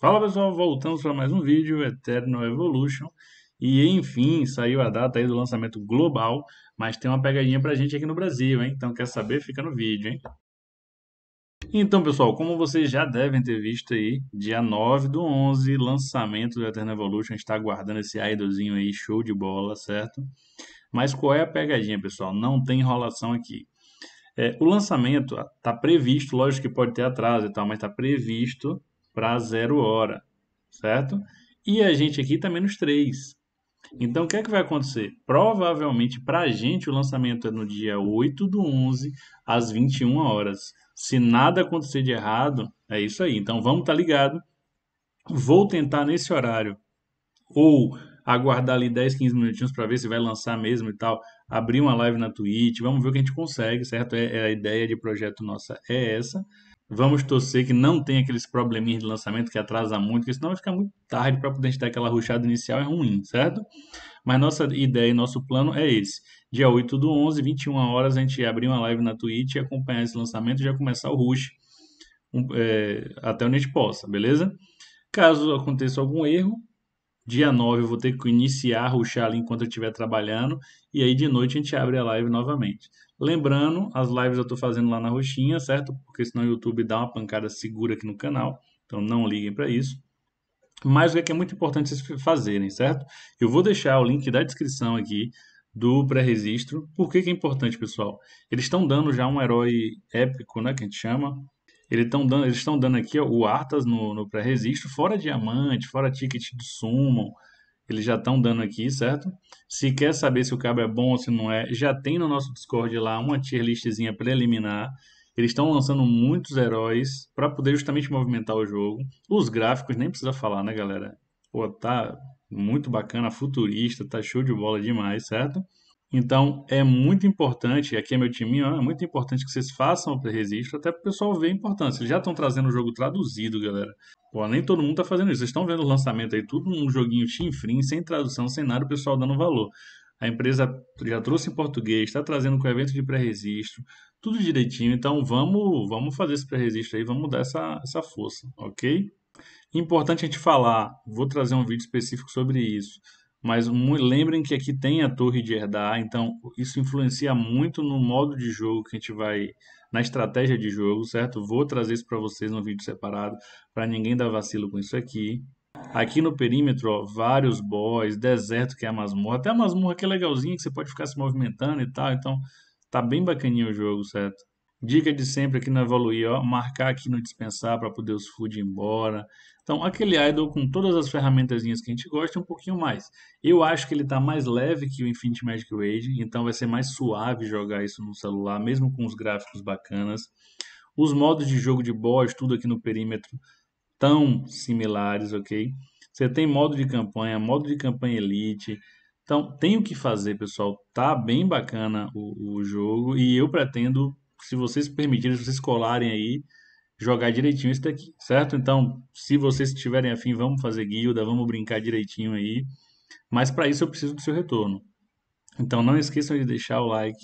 Fala pessoal, voltamos para mais um vídeo, Eternal Evolution. E enfim, saiu a data aí do lançamento global, mas tem uma pegadinha pra gente aqui no Brasil, hein? Então quer saber? Fica no vídeo, hein? Então pessoal, como vocês já devem ter visto aí, dia 9 do 11, lançamento do Eternal Evolution, está aguardando esse idolzinho aí, show de bola, certo? Mas qual é a pegadinha pessoal? Não tem enrolação aqui. É, o lançamento está previsto, lógico que pode ter atraso e tal, mas está previsto para zero hora, certo? E a gente aqui está menos 3. Então, o que é que vai acontecer? Provavelmente, para a gente, o lançamento é no dia 8 do 11, às 21 horas. Se nada acontecer de errado, é isso aí. Então, vamos estar tá ligado. Vou tentar nesse horário. Ou aguardar ali 10, 15 minutinhos para ver se vai lançar mesmo e tal. Abrir uma live na Twitch, vamos ver o que a gente consegue, certo? É, é a ideia de projeto nossa é essa. Vamos torcer que não tenha aqueles probleminhas de lançamento que atrasa muito, porque senão vai ficar muito tarde para poder dar aquela ruchada inicial, é ruim, certo? Mas nossa ideia e nosso plano é esse. Dia 8 do 11, 21 horas, a gente abrir uma live na Twitch e acompanhar esse lançamento e já começar o rush um, é, até onde a gente possa, beleza? Caso aconteça algum erro, Dia 9 eu vou ter que iniciar, ruxar ali enquanto eu estiver trabalhando. E aí de noite a gente abre a live novamente. Lembrando, as lives eu estou fazendo lá na roxinha, certo? Porque senão o YouTube dá uma pancada segura aqui no canal. Então não liguem para isso. Mas o é que é muito importante vocês fazerem, certo? Eu vou deixar o link da descrição aqui do pré-registro. Por que, que, é importante, pessoal? Eles estão dando já um herói épico, né? Que a gente chama, eles estão dando, eles dando aqui ó, o Artas no, no pré-registro, fora diamante, fora ticket do Summon. Eles já estão dando aqui, certo? Se quer saber se o cabo é bom ou se não é, já tem no nosso Discord lá uma tier listzinha preliminar. Eles estão lançando muitos heróis para poder justamente movimentar o jogo. Os gráficos, nem precisa falar, né, galera? Pô, tá muito bacana, futurista, tá show de bola demais, certo? Então, é muito importante, aqui é meu timinho, é muito importante que vocês façam o pré-registro, até para o pessoal ver a importância. Eles já estão trazendo o jogo traduzido, galera. Pô, nem todo mundo está fazendo isso. Vocês estão vendo o lançamento aí, tudo um joguinho chinfrim, sem tradução, sem nada, o pessoal dando valor. A empresa já trouxe em português, está trazendo com o evento de pré-registro, tudo direitinho. Então, vamos, vamos fazer esse pré-registro aí, vamos dar essa, essa força, ok? Importante a gente falar, vou trazer um vídeo específico sobre isso, mas lembrem que aqui tem a torre de herdar, então isso influencia muito no modo de jogo que a gente vai, na estratégia de jogo, certo? Vou trazer isso para vocês no vídeo separado, para ninguém dar vacilo com isso aqui. Aqui no perímetro, ó, vários boys, deserto que é a masmorra, até a masmorra que é legalzinha, que você pode ficar se movimentando e tal, então tá bem bacaninho o jogo, certo? Dica de sempre aqui no Evoluir, ó, marcar aqui no dispensar para poder os food ir embora. Então, aquele idol com todas as ferramentazinhas que a gente gosta um pouquinho mais. Eu acho que ele está mais leve que o Infinity Magic Wage, então vai ser mais suave jogar isso no celular, mesmo com os gráficos bacanas. Os modos de jogo de boss, tudo aqui no perímetro, tão similares, ok? Você tem modo de campanha, modo de campanha elite, então, tem o que fazer, pessoal. Tá bem bacana o, o jogo e eu pretendo se vocês permitirem, se vocês colarem aí, jogar direitinho isso daqui, certo? Então, se vocês tiverem afim, vamos fazer guilda, vamos brincar direitinho aí. Mas para isso eu preciso do seu retorno. Então não esqueçam de deixar o like,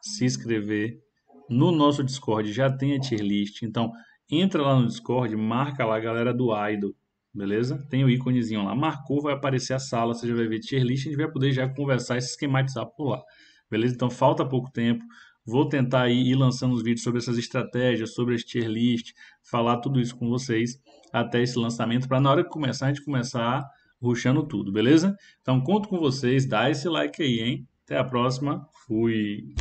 se inscrever. No nosso Discord já tem a tier list, então entra lá no Discord, marca lá a galera do Idol, beleza? Tem o íconezinho lá, marcou, vai aparecer a sala, você já vai ver tier list, a gente vai poder já conversar e se esquematizar por lá, beleza? Então falta pouco tempo, Vou tentar ir lançando os vídeos sobre essas estratégias, sobre as tier list, falar tudo isso com vocês até esse lançamento, para na hora que começar, a gente começar ruxando tudo, beleza? Então conto com vocês, dá esse like aí, hein? Até a próxima, fui!